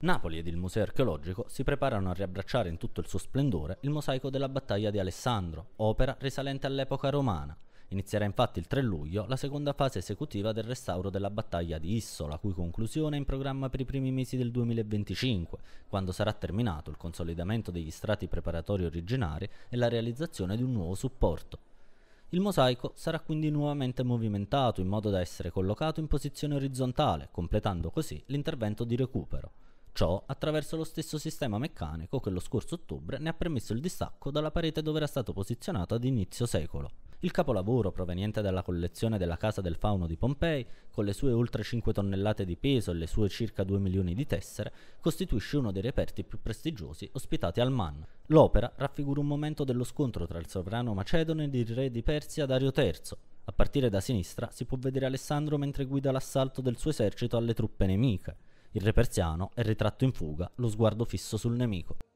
Napoli ed il Museo archeologico si preparano a riabbracciare in tutto il suo splendore il mosaico della battaglia di Alessandro, opera risalente all'epoca romana. Inizierà infatti il 3 luglio la seconda fase esecutiva del restauro della battaglia di Isso, la cui conclusione è in programma per i primi mesi del 2025, quando sarà terminato il consolidamento degli strati preparatori originari e la realizzazione di un nuovo supporto. Il mosaico sarà quindi nuovamente movimentato in modo da essere collocato in posizione orizzontale, completando così l'intervento di recupero. Ciò attraverso lo stesso sistema meccanico che lo scorso ottobre ne ha permesso il distacco dalla parete dove era stato posizionato ad inizio secolo. Il capolavoro proveniente dalla collezione della Casa del Fauno di Pompei, con le sue oltre 5 tonnellate di peso e le sue circa 2 milioni di tessere, costituisce uno dei reperti più prestigiosi ospitati al MAN. L'opera raffigura un momento dello scontro tra il sovrano macedone ed il re di Persia Dario III. A partire da sinistra si può vedere Alessandro mentre guida l'assalto del suo esercito alle truppe nemiche. Il re persiano è ritratto in fuga, lo sguardo fisso sul nemico.